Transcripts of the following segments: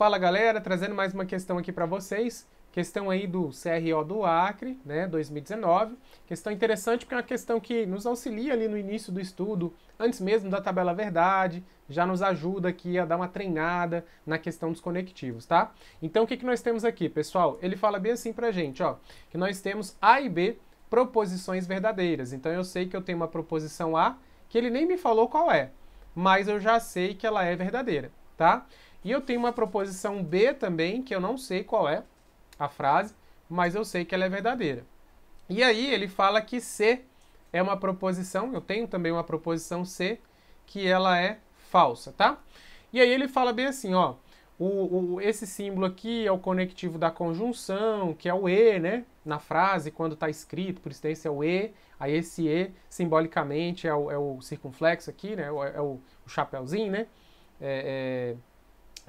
Fala galera, trazendo mais uma questão aqui para vocês. Questão aí do CRO do Acre, né, 2019. Questão interessante porque é uma questão que nos auxilia ali no início do estudo, antes mesmo da tabela verdade, já nos ajuda aqui a dar uma treinada na questão dos conectivos, tá? Então o que, que nós temos aqui, pessoal? Ele fala bem assim pra gente, ó, que nós temos A e B proposições verdadeiras. Então eu sei que eu tenho uma proposição A, que ele nem me falou qual é, mas eu já sei que ela é verdadeira, tá? E eu tenho uma proposição B também, que eu não sei qual é a frase, mas eu sei que ela é verdadeira. E aí ele fala que C é uma proposição, eu tenho também uma proposição C, que ela é falsa, tá? E aí ele fala bem assim, ó, o, o, esse símbolo aqui é o conectivo da conjunção, que é o E, né? Na frase, quando está escrito, por extensão é o E, aí esse E, simbolicamente, é o, é o circunflexo aqui, né? É o, é o, chapéuzinho, né? É, é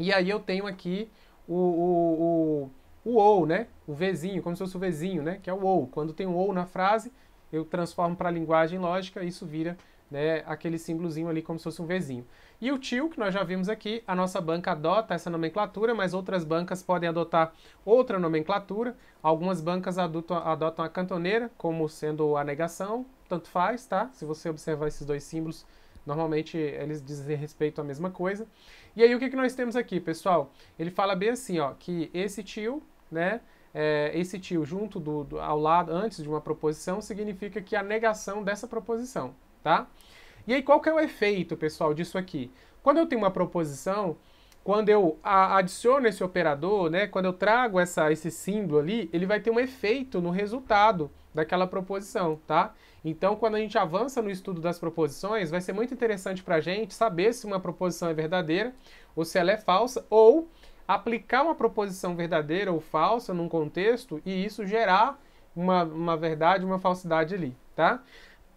e aí eu tenho aqui o, o, o, o ou, né? O Vzinho, como se fosse o Vzinho, né? Que é o ou. Quando tem um ou na frase, eu transformo para a linguagem lógica, isso vira né, aquele símbolozinho ali como se fosse um Vzinho. E o tio, que nós já vimos aqui, a nossa banca adota essa nomenclatura, mas outras bancas podem adotar outra nomenclatura. Algumas bancas adotam, adotam a cantoneira como sendo a negação, tanto faz, tá? Se você observar esses dois símbolos, Normalmente eles dizem respeito à mesma coisa. E aí o que, que nós temos aqui, pessoal? Ele fala bem assim, ó, que esse tio, né? É, esse tio junto do, do, ao lado antes de uma proposição significa que a negação dessa proposição, tá? E aí qual que é o efeito, pessoal, disso aqui? Quando eu tenho uma proposição, quando eu adiciono esse operador, né, quando eu trago essa, esse símbolo ali, ele vai ter um efeito no resultado daquela proposição, tá? Então, quando a gente avança no estudo das proposições, vai ser muito interessante para a gente saber se uma proposição é verdadeira ou se ela é falsa, ou aplicar uma proposição verdadeira ou falsa num contexto e isso gerar uma, uma verdade, uma falsidade ali, tá?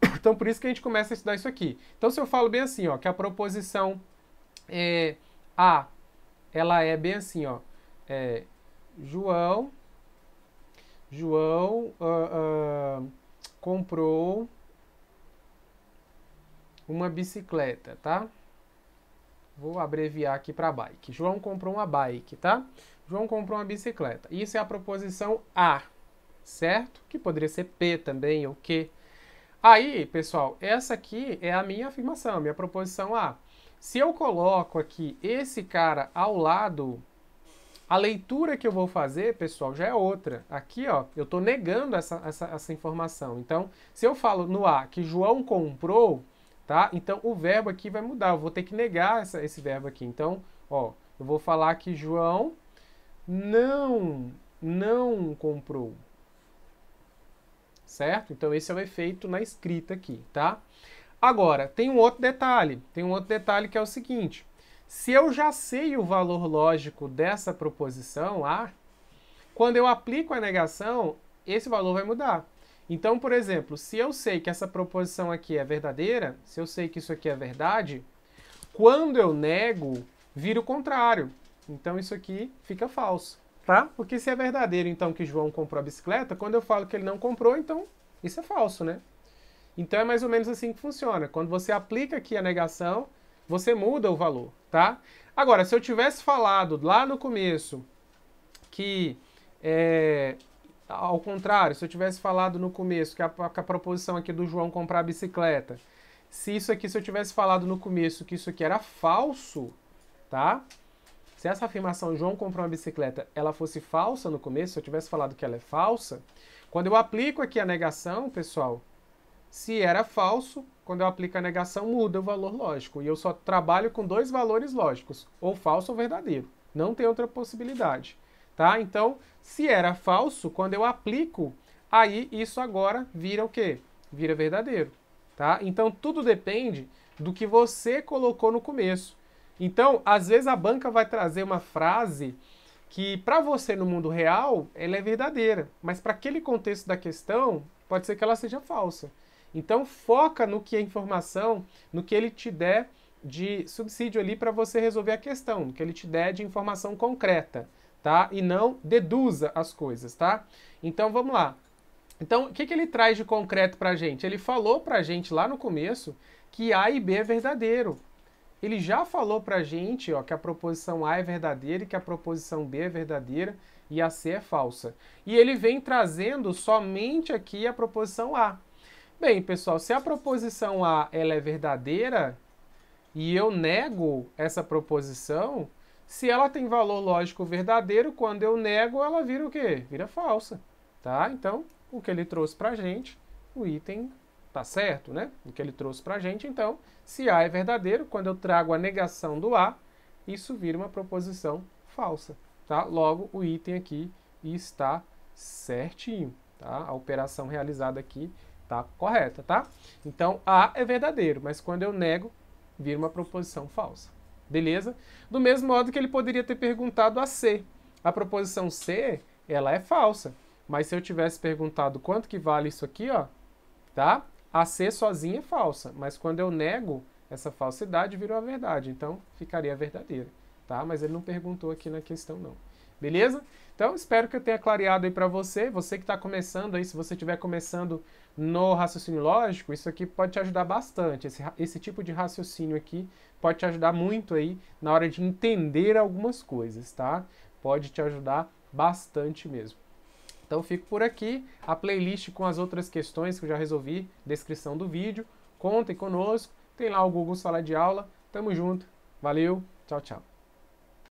Então, por isso que a gente começa a estudar isso aqui. Então, se eu falo bem assim, ó, que a proposição é, A ela é bem assim, ó. É, João, João uh, uh, comprou uma bicicleta, tá? Vou abreviar aqui para bike. João comprou uma bike, tá? João comprou uma bicicleta. Isso é a proposição a, certo? Que poderia ser p também ou q. Aí, pessoal, essa aqui é a minha afirmação, minha proposição a. Se eu coloco aqui esse cara ao lado, a leitura que eu vou fazer, pessoal, já é outra. Aqui, ó, eu estou negando essa, essa, essa informação. Então, se eu falo no A que João comprou, tá? Então, o verbo aqui vai mudar. Eu vou ter que negar essa, esse verbo aqui. Então, ó, eu vou falar que João não, não comprou. Certo? Então, esse é o efeito na escrita aqui, tá? Agora, tem um outro detalhe, tem um outro detalhe que é o seguinte, se eu já sei o valor lógico dessa proposição A, quando eu aplico a negação, esse valor vai mudar. Então, por exemplo, se eu sei que essa proposição aqui é verdadeira, se eu sei que isso aqui é verdade, quando eu nego, vira o contrário. Então isso aqui fica falso, tá? Porque se é verdadeiro, então, que João comprou a bicicleta, quando eu falo que ele não comprou, então isso é falso, né? Então é mais ou menos assim que funciona. Quando você aplica aqui a negação, você muda o valor, tá? Agora, se eu tivesse falado lá no começo que, é, ao contrário, se eu tivesse falado no começo que a, que a proposição aqui do João comprar a bicicleta, se isso aqui, se eu tivesse falado no começo que isso aqui era falso, tá? Se essa afirmação João comprou uma bicicleta, ela fosse falsa no começo, se eu tivesse falado que ela é falsa, quando eu aplico aqui a negação, pessoal, se era falso, quando eu aplico a negação, muda o valor lógico. E eu só trabalho com dois valores lógicos, ou falso ou verdadeiro. Não tem outra possibilidade. Tá? Então, se era falso, quando eu aplico, aí isso agora vira o quê? Vira verdadeiro. Tá? Então, tudo depende do que você colocou no começo. Então, às vezes a banca vai trazer uma frase que para você no mundo real, ela é verdadeira, mas para aquele contexto da questão, pode ser que ela seja falsa. Então foca no que é informação, no que ele te der de subsídio ali para você resolver a questão, no que ele te der de informação concreta, tá? E não deduza as coisas, tá? Então vamos lá. Então, o que, que ele traz de concreto para a gente? Ele falou para a gente lá no começo que A e B é verdadeiro. Ele já falou para a gente ó, que a proposição A é verdadeira e que a proposição B é verdadeira e a C é falsa. E ele vem trazendo somente aqui a proposição A. Bem, pessoal, se a proposição A ela é verdadeira e eu nego essa proposição, se ela tem valor lógico verdadeiro, quando eu nego, ela vira o quê? Vira falsa, tá? Então, o que ele trouxe a gente, o item tá certo, né? O que ele trouxe a gente, então, se A é verdadeiro, quando eu trago a negação do A, isso vira uma proposição falsa, tá? Logo, o item aqui está certinho, tá? A operação realizada aqui tá correta, tá? Então, A é verdadeiro, mas quando eu nego, vira uma proposição falsa. Beleza? Do mesmo modo que ele poderia ter perguntado a C. A proposição C, ela é falsa. Mas se eu tivesse perguntado quanto que vale isso aqui, ó, tá? A C sozinha é falsa, mas quando eu nego, essa falsidade virou a verdade. Então, ficaria verdadeira, tá? Mas ele não perguntou aqui na questão, não. Beleza? Então, espero que eu tenha clareado aí para você. Você que está começando aí, se você estiver começando no raciocínio lógico, isso aqui pode te ajudar bastante. Esse, esse tipo de raciocínio aqui pode te ajudar muito aí na hora de entender algumas coisas, tá? Pode te ajudar bastante mesmo. Então, fico por aqui. A playlist com as outras questões que eu já resolvi, descrição do vídeo. Contem conosco. Tem lá o Google Sala de Aula. Tamo junto. Valeu. Tchau, tchau.